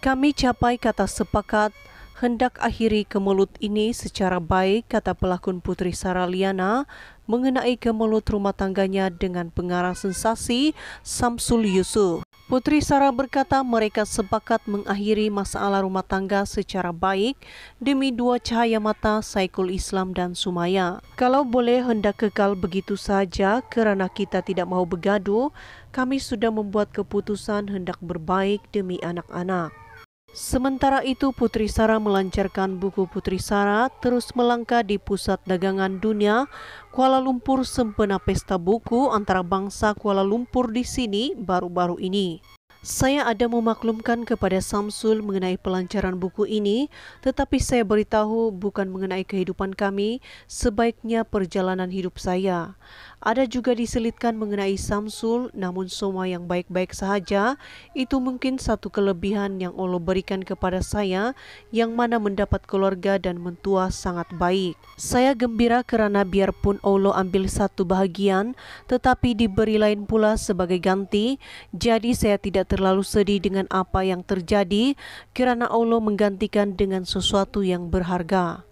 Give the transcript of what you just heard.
kami capai kata sepakat hendak akhiri kemelut ini secara baik, kata pelakon Putri Liana, mengenai kemelut rumah tangganya dengan pengarah sensasi Samsul Yusuf. Putri Sara berkata mereka sepakat mengakhiri masalah rumah tangga secara baik demi dua cahaya mata Saikul Islam dan Sumaya. Kalau boleh hendak kekal begitu saja karena kita tidak mau bergaduh, kami sudah membuat keputusan hendak berbaik demi anak-anak. Sementara itu Putri Sara melancarkan buku Putri Sara terus melangkah di pusat dagangan dunia Kuala Lumpur sempena pesta buku antara bangsa Kuala Lumpur di sini baru-baru ini. Saya ada memaklumkan kepada Samsul mengenai pelancaran buku ini, tetapi saya beritahu bukan mengenai kehidupan kami, sebaiknya perjalanan hidup saya. Ada juga diselitkan mengenai Samsul, namun semua yang baik-baik sahaja, itu mungkin satu kelebihan yang Allah berikan kepada saya, yang mana mendapat keluarga dan mentua sangat baik. Saya gembira karena biarpun Allah ambil satu bahagian, tetapi diberi lain pula sebagai ganti, jadi saya tidak terlalu sedih dengan apa yang terjadi, kirana Allah menggantikan dengan sesuatu yang berharga.